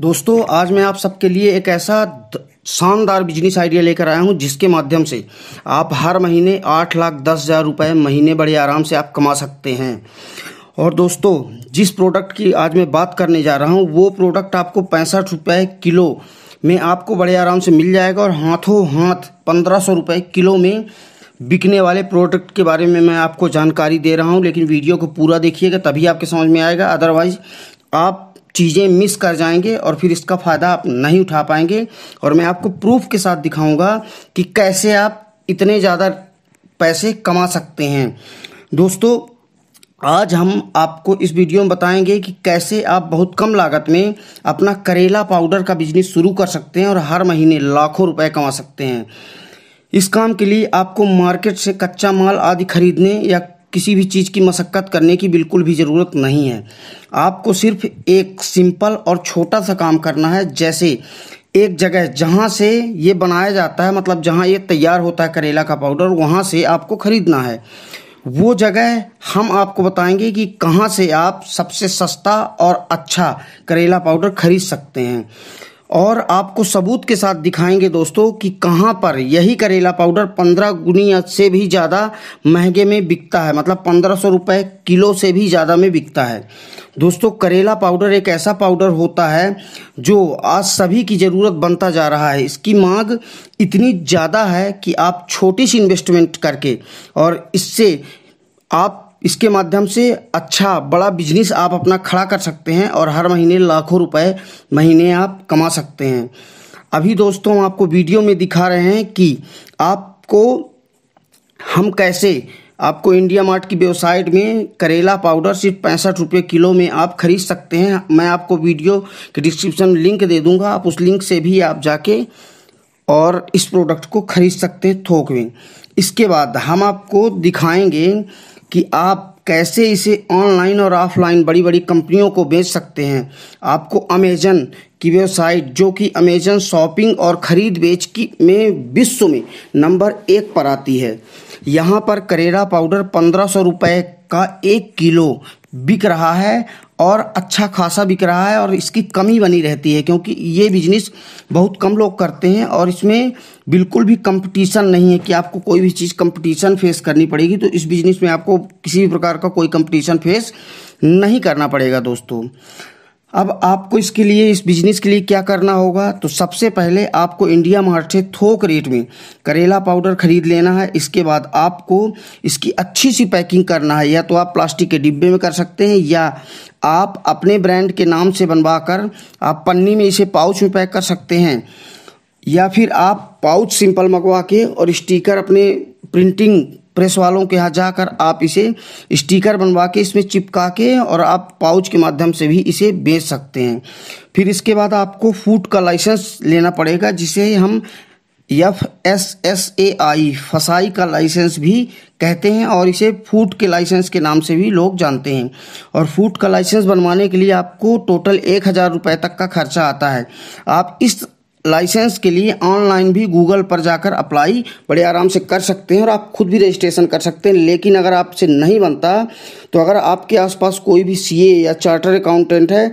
दोस्तों आज मैं आप सबके लिए एक ऐसा शानदार बिजनेस आइडिया लेकर आया हूं जिसके माध्यम से आप हर महीने आठ लाख दस हज़ार रुपये महीने बड़े आराम से आप कमा सकते हैं और दोस्तों जिस प्रोडक्ट की आज मैं बात करने जा रहा हूं वो प्रोडक्ट आपको पैंसठ रुपये किलो में आपको बड़े आराम से मिल जाएगा और हाथों हाथ पंद्रह सौ रुपये किलो में बिकने वाले प्रोडक्ट के बारे में मैं आपको जानकारी दे रहा हूँ लेकिन वीडियो को पूरा देखिएगा तभी आपके समझ में आएगा अदरवाइज आप चीज़ें मिस कर जाएंगे और फिर इसका फ़ायदा आप नहीं उठा पाएंगे और मैं आपको प्रूफ के साथ दिखाऊंगा कि कैसे आप इतने ज़्यादा पैसे कमा सकते हैं दोस्तों आज हम आपको इस वीडियो में बताएंगे कि कैसे आप बहुत कम लागत में अपना करेला पाउडर का बिजनेस शुरू कर सकते हैं और हर महीने लाखों रुपए कमा सकते हैं इस काम के लिए आपको मार्केट से कच्चा माल आदि खरीदने या किसी भी चीज़ की मशक्क़त करने की बिल्कुल भी ज़रूरत नहीं है आपको सिर्फ एक सिंपल और छोटा सा काम करना है जैसे एक जगह जहाँ से ये बनाया जाता है मतलब जहाँ ये तैयार होता है करेला का पाउडर वहाँ से आपको ख़रीदना है वो जगह हम आपको बताएंगे कि कहाँ से आप सबसे सस्ता और अच्छा करेला पाउडर खरीद सकते हैं और आपको सबूत के साथ दिखाएंगे दोस्तों कि कहाँ पर यही करेला पाउडर पंद्रह गुनी से भी ज़्यादा महंगे में बिकता है मतलब पंद्रह सौ रुपये किलो से भी ज़्यादा में बिकता है दोस्तों करेला पाउडर एक ऐसा पाउडर होता है जो आज सभी की ज़रूरत बनता जा रहा है इसकी मांग इतनी ज़्यादा है कि आप छोटी सी इन्वेस्टमेंट करके और इससे आप इसके माध्यम से अच्छा बड़ा बिजनेस आप अपना खड़ा कर सकते हैं और हर महीने लाखों रुपए महीने आप कमा सकते हैं अभी दोस्तों आपको वीडियो में दिखा रहे हैं कि आपको हम कैसे आपको इंडिया मार्ट की वेबसाइट में करेला पाउडर सिर्फ पैंसठ रुपये किलो में आप खरीद सकते हैं मैं आपको वीडियो के डिस्क्रिप्शन लिंक दे दूंगा आप उस लिंक से भी आप जाके और इस प्रोडक्ट को खरीद सकते हैं थोक में इसके बाद हम आपको दिखाएंगे कि आप कैसे इसे ऑनलाइन और ऑफलाइन बड़ी बड़ी कंपनियों को बेच सकते हैं आपको अमेजन की वेबसाइट जो कि अमेजन शॉपिंग और ख़रीद बेच की में विश्व में नंबर एक पर आती है यहाँ पर करेरा पाउडर पंद्रह सौ रुपये का एक किलो बिक रहा है और अच्छा खासा बिक रहा है और इसकी कमी बनी रहती है क्योंकि ये बिजनेस बहुत कम लोग करते हैं और इसमें बिल्कुल भी कंपटीशन नहीं है कि आपको कोई भी चीज़ कंपटीशन फेस करनी पड़ेगी तो इस बिजनेस में आपको किसी भी प्रकार का कोई कंपटीशन फेस नहीं करना पड़ेगा दोस्तों अब आपको इसके लिए इस बिजनेस के लिए क्या करना होगा तो सबसे पहले आपको इंडिया मार्ट से थोक रेट में करेला पाउडर खरीद लेना है इसके बाद आपको इसकी अच्छी सी पैकिंग करना है या तो आप प्लास्टिक के डिब्बे में कर सकते हैं या आप अपने ब्रांड के नाम से बनवा कर आप पन्नी में इसे पाउच में पैक कर सकते हैं या फिर आप पाउच सिंपल मंगवा के और स्टीकर अपने प्रिंटिंग प्रेस वालों के यहाँ जाकर आप इसे स्टिकर बनवा के इसमें चिपका के और आप पाउच के माध्यम से भी इसे बेच सकते हैं फिर इसके बाद आपको फूड का लाइसेंस लेना पड़ेगा जिसे हम F S S A I FSSAI का लाइसेंस भी कहते हैं और इसे फूड के लाइसेंस के नाम से भी लोग जानते हैं और फूड का लाइसेंस बनवाने के लिए आपको टोटल एक हज़ार रुपये तक का खर्चा आता है आप इस लाइसेंस के लिए ऑनलाइन भी गूगल पर जाकर अप्लाई बड़े आराम से कर सकते हैं और आप खुद भी रजिस्ट्रेशन कर सकते हैं लेकिन अगर आपसे नहीं बनता तो अगर आपके आसपास कोई भी सीए या चार्टर अकाउंटेंट है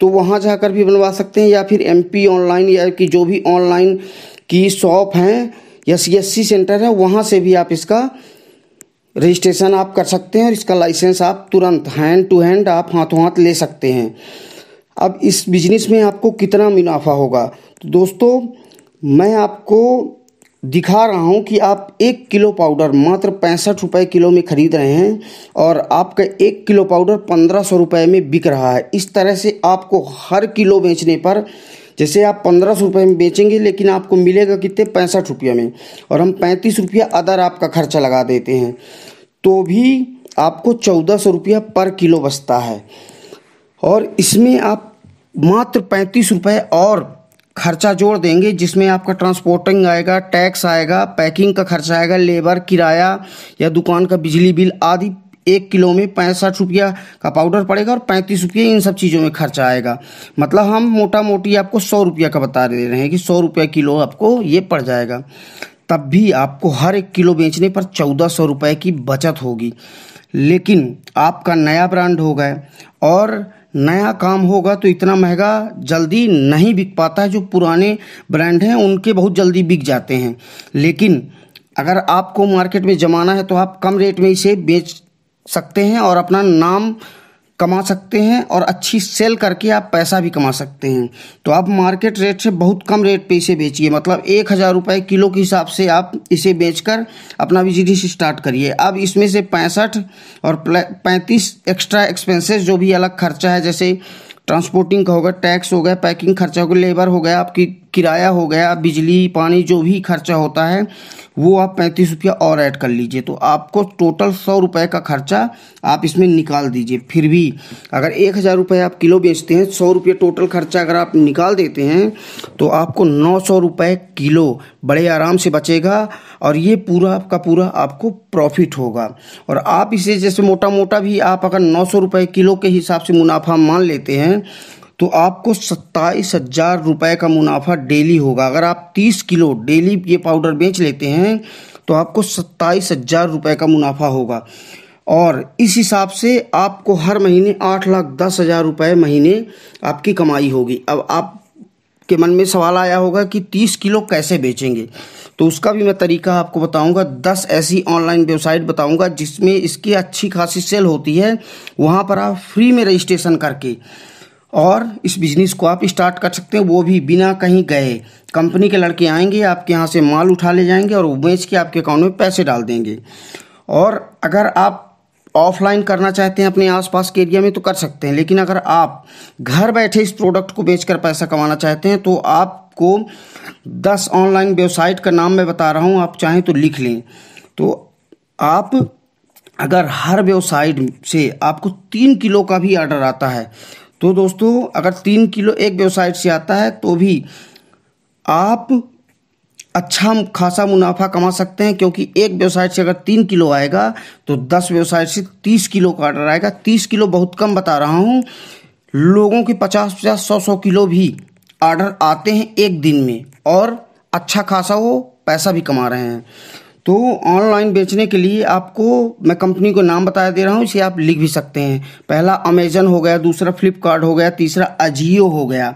तो वहाँ जाकर भी बनवा सकते हैं या फिर एमपी ऑनलाइन या कि जो भी ऑनलाइन की शॉप हैं या सीएससी सेंटर है वहाँ से भी आप इसका रजिस्ट्रेशन आप कर सकते हैं और इसका लाइसेंस आप तुरंत हैंड टू हैंड आप हाथों हाथ ले सकते हैं अब इस बिजनेस में आपको कितना मुनाफा होगा तो दोस्तों मैं आपको दिखा रहा हूँ कि आप एक किलो पाउडर मात्र पैंसठ रुपये किलो में ख़रीद रहे हैं और आपका एक किलो पाउडर पंद्रह सौ रुपये में बिक रहा है इस तरह से आपको हर किलो बेचने पर जैसे आप पंद्रह सौ रुपये में बेचेंगे लेकिन आपको मिलेगा कितने पैंसठ रुपये में और हम पैंतीस रुपया अदर आपका खर्चा लगा देते हैं तो भी आपको चौदह सौ रुपया पर किलो बचता है और इसमें आप मात्र पैंतीस रुपये और खर्चा जोड़ देंगे जिसमें आपका ट्रांसपोर्टिंग आएगा टैक्स आएगा पैकिंग का खर्चा आएगा लेबर किराया या दुकान का बिजली बिल आदि एक किलो में पैंसठ रुपया का पाउडर पड़ेगा और पैंतीस रुपये इन सब चीज़ों में खर्चा आएगा मतलब हम मोटा मोटी आपको सौ रुपया का बता दे रहे हैं कि सौ रुपया किलो आपको ये पड़ जाएगा तब भी आपको हर एक किलो बेचने पर चौदह सौ रुपये की बचत होगी लेकिन आपका नया ब्रांड होगा और नया काम होगा तो इतना महंगा जल्दी नहीं बिक पाता है जो पुराने ब्रांड हैं उनके बहुत जल्दी बिक जाते हैं लेकिन अगर आपको मार्केट में जमाना है तो आप कम रेट में इसे बेच सकते हैं और अपना नाम कमा सकते हैं और अच्छी सेल करके आप पैसा भी कमा सकते हैं तो आप मार्केट रेट से बहुत कम रेट पे इसे बेचिए मतलब एक हज़ार रुपये किलो के हिसाब से आप इसे बेचकर अपना बिजनेस स्टार्ट करिए अब इसमें से पैंसठ और पैंतीस एक्स्ट्रा एक्सपेंसेस जो भी अलग खर्चा है जैसे ट्रांसपोर्टिंग का होगा टैक्स हो गया पैकिंग खर्चा हो गया लेबर हो गया आपकी किराया हो गया बिजली पानी जो भी खर्चा होता है वो आप पैंतीस रुपया और ऐड कर लीजिए तो आपको टोटल सौ रुपये का खर्चा आप इसमें निकाल दीजिए फिर भी अगर एक हज़ार रुपये आप किलो बेचते हैं सौ रुपये टोटल खर्चा अगर आप निकाल देते हैं तो आपको नौ सौ रुपये किलो बड़े आराम से बचेगा और ये पूरा आपका पूरा आपको प्रॉफिट होगा और आप इसे जैसे मोटा मोटा भी आप अगर नौ सौ रुपये किलो के हिसाब से मुनाफा मान लेते हैं तो आपको सत्ताईस हज़ार रुपये का मुनाफा डेली होगा अगर आप तीस किलो डेली ये पाउडर बेच लेते हैं तो आपको सत्ताईस हज़ार रुपये का मुनाफा होगा और इस हिसाब से आपको हर महीने आठ लाख दस हज़ार रुपये महीने आपकी कमाई होगी अब आप के मन में सवाल आया होगा कि तीस किलो कैसे बेचेंगे तो उसका भी मैं तरीका आपको बताऊंगा दस ऐसी ऑनलाइन वेबसाइट बताऊंगा जिसमें इसकी अच्छी खासी सेल होती है वहाँ पर आप फ्री में रजिस्ट्रेशन करके और इस बिजनेस को आप स्टार्ट कर सकते हैं वो भी बिना कहीं गए कंपनी के लड़के आएंगे आपके यहाँ से माल उठा ले जाएंगे और वो बेच के आपके अकाउंट में पैसे डाल देंगे और अगर आप ऑफलाइन करना चाहते हैं अपने आसपास के एरिया में तो कर सकते हैं लेकिन अगर आप घर बैठे इस प्रोडक्ट को बेचकर पैसा कमाना चाहते हैं तो आपको दस ऑनलाइन वेबसाइट का नाम मैं बता रहा हूँ आप चाहें तो लिख लें तो आप अगर हर वेबसाइट से आपको तीन किलो का भी ऑर्डर आता है तो दोस्तों अगर तीन किलो एक वेबसाइट से आता है तो भी आप अच्छा खासा मुनाफा कमा सकते हैं क्योंकि एक व्यवसाय से अगर तीन किलो आएगा तो दस व्यवसाय से तीस किलो का ऑर्डर आएगा तीस किलो बहुत कम बता रहा हूँ लोगों के पचास पचास सौ सौ किलो भी ऑर्डर आते हैं एक दिन में और अच्छा खासा वो पैसा भी कमा रहे हैं तो ऑनलाइन बेचने के लिए आपको मैं कंपनी को नाम बताया दे रहा हूँ इसे आप लिख भी सकते हैं पहला अमेजन हो गया दूसरा फ्लिपकार्ट हो गया तीसरा अजियो हो गया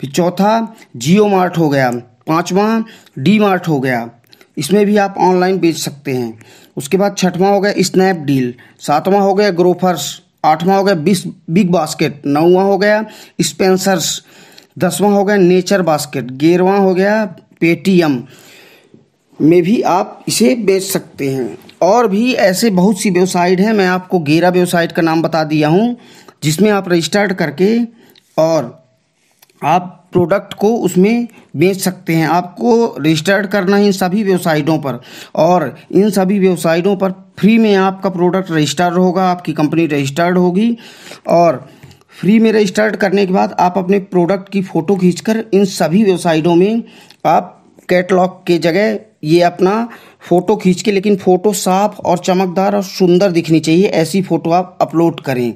फिर चौथा जियो मार्ट हो गया पाँचवा डी मार्ट हो गया इसमें भी आप ऑनलाइन बेच सकते हैं उसके बाद छठवां हो गया स्नैपडील सातवां हो गया ग्रोफर्स आठवां हो गया बिस बिग बास्केट नौवां हो गया स्पेंसर्स दसवां हो गया नेचर बास्केट ग्यारहवां हो गया पेटीएम में भी आप इसे बेच सकते हैं और भी ऐसे बहुत सी वेबसाइट हैं मैं आपको गेरा वेबसाइट का नाम बता दिया हूँ जिसमें आप रजिस्टर्ड करके और आप प्रोडक्ट को उसमें बेच सकते हैं आपको रजिस्टर्ड करना है इन सभी वेबसाइटों पर और इन सभी वेबसाइटों पर फ्री में आपका प्रोडक्ट रजिस्टर्ड होगा आपकी कंपनी रजिस्टर्ड होगी और फ्री में रजिस्टर्ड करने के बाद आप अपने प्रोडक्ट की फ़ोटो खींचकर इन सभी वेबसाइटों में आप कैटलॉग के जगह ये अपना फ़ोटो खींच के लेकिन फ़ोटो साफ और चमकदार और सुंदर दिखनी चाहिए ऐसी फ़ोटो आप अपलोड करें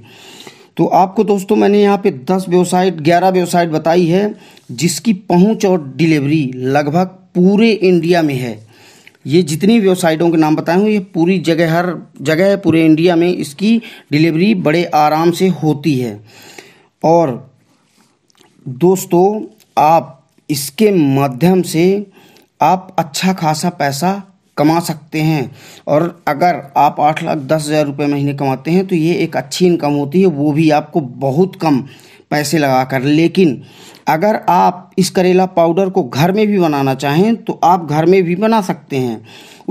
तो आपको दोस्तों मैंने यहाँ पे दस वेबसाइट ग्यारह वेबसाइट बताई है जिसकी पहुँच और डिलीवरी लगभग पूरे इंडिया में है ये जितनी वेबसाइटों के नाम बताए हूँ ये पूरी जगह हर जगह है पूरे इंडिया में इसकी डिलीवरी बड़े आराम से होती है और दोस्तों आप इसके माध्यम से आप अच्छा खासा पैसा कमा सकते हैं और अगर आप आठ लाख दस हज़ार रुपये महीने कमाते हैं तो ये एक अच्छी इनकम होती है वो भी आपको बहुत कम पैसे लगा कर लेकिन अगर आप इस करेला पाउडर को घर में भी बनाना चाहें तो आप घर में भी बना सकते हैं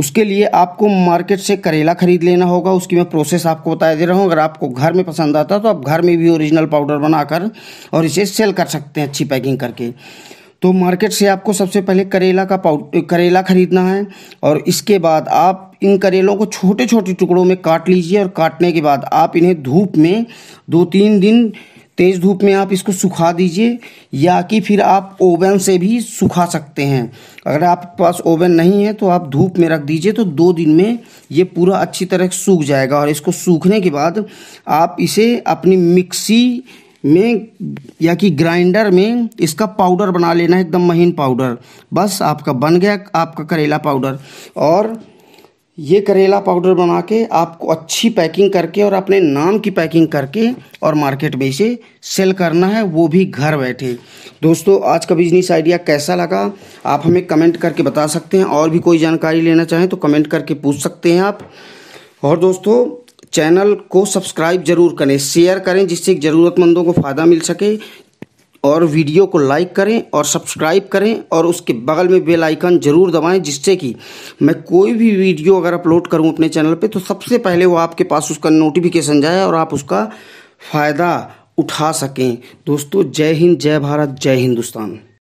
उसके लिए आपको मार्केट से करेला खरीद लेना होगा उसकी मैं प्रोसेस आपको बता दे रहा हूँ अगर आपको घर में पसंद आता तो आप घर में भी ओरिजिनल पाउडर बनाकर और इसे सेल कर सकते हैं अच्छी पैकिंग करके तो मार्केट से आपको सबसे पहले करेला का पाउ करेला ख़रीदना है और इसके बाद आप इन करेलों को छोटे छोटे टुकड़ों में काट लीजिए और काटने के बाद आप इन्हें धूप में दो तीन दिन तेज़ धूप में आप इसको सुखा दीजिए या कि फिर आप ओवन से भी सुखा सकते हैं अगर आपके पास ओवन नहीं है तो आप धूप में रख दीजिए तो दो दिन में ये पूरा अच्छी तरह सूख जाएगा और इसको सूखने के बाद आप इसे अपनी मिक्सी में या कि ग्राइंडर में इसका पाउडर बना लेना है एकदम महीन पाउडर बस आपका बन गया आपका करेला पाउडर और ये करेला पाउडर बना के आपको अच्छी पैकिंग करके और अपने नाम की पैकिंग करके और मार्केट में इसे सेल करना है वो भी घर बैठे दोस्तों आज का बिजनेस आइडिया कैसा लगा आप हमें कमेंट करके बता सकते हैं और भी कोई जानकारी लेना चाहें तो कमेंट करके पूछ सकते हैं आप और दोस्तों चैनल को सब्सक्राइब जरूर करें शेयर करें जिससे ज़रूरतमंदों को फ़ायदा मिल सके और वीडियो को लाइक करें और सब्सक्राइब करें और उसके बगल में बेल आइकन ज़रूर दबाएं जिससे कि मैं कोई भी वीडियो अगर अपलोड करूं अपने चैनल पे तो सबसे पहले वो आपके पास उसका नोटिफिकेशन जाए और आप उसका फ़ायदा उठा सकें दोस्तों जय हिंद जय भारत जय हिंदुस्तान